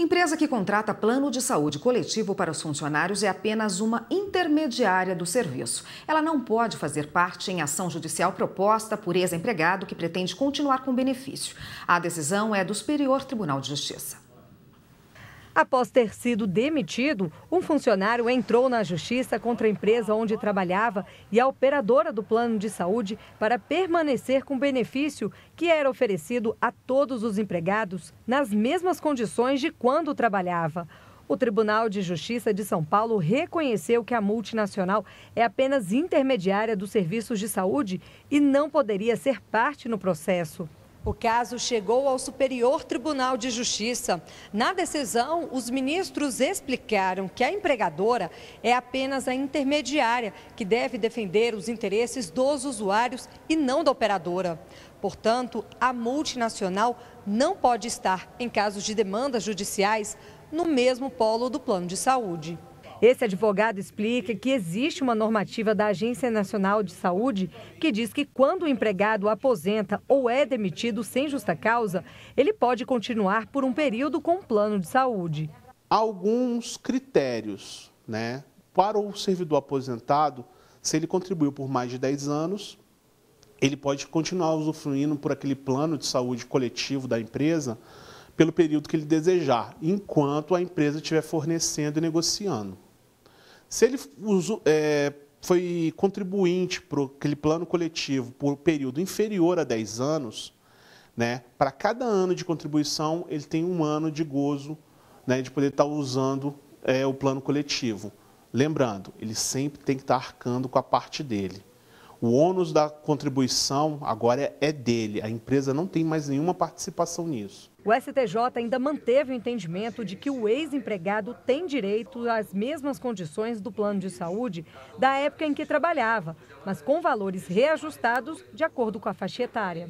Empresa que contrata plano de saúde coletivo para os funcionários é apenas uma intermediária do serviço. Ela não pode fazer parte em ação judicial proposta por ex-empregado que pretende continuar com benefício. A decisão é do Superior Tribunal de Justiça. Após ter sido demitido, um funcionário entrou na justiça contra a empresa onde trabalhava e a operadora do plano de saúde para permanecer com benefício que era oferecido a todos os empregados nas mesmas condições de quando trabalhava. O Tribunal de Justiça de São Paulo reconheceu que a multinacional é apenas intermediária dos serviços de saúde e não poderia ser parte no processo. O caso chegou ao Superior Tribunal de Justiça. Na decisão, os ministros explicaram que a empregadora é apenas a intermediária que deve defender os interesses dos usuários e não da operadora. Portanto, a multinacional não pode estar, em casos de demandas judiciais, no mesmo polo do plano de saúde. Esse advogado explica que existe uma normativa da Agência Nacional de Saúde que diz que quando o empregado aposenta ou é demitido sem justa causa, ele pode continuar por um período com o um plano de saúde. Alguns critérios, né, para o servidor aposentado, se ele contribuiu por mais de 10 anos, ele pode continuar usufruindo por aquele plano de saúde coletivo da empresa pelo período que ele desejar, enquanto a empresa estiver fornecendo e negociando. Se ele usou, é, foi contribuinte para aquele plano coletivo por um período inferior a 10 anos, né, para cada ano de contribuição, ele tem um ano de gozo né, de poder estar tá usando é, o plano coletivo. Lembrando, ele sempre tem que estar tá arcando com a parte dele. O ônus da contribuição agora é, é dele, a empresa não tem mais nenhuma participação nisso. O STJ ainda manteve o entendimento de que o ex-empregado tem direito às mesmas condições do plano de saúde da época em que trabalhava, mas com valores reajustados de acordo com a faixa etária.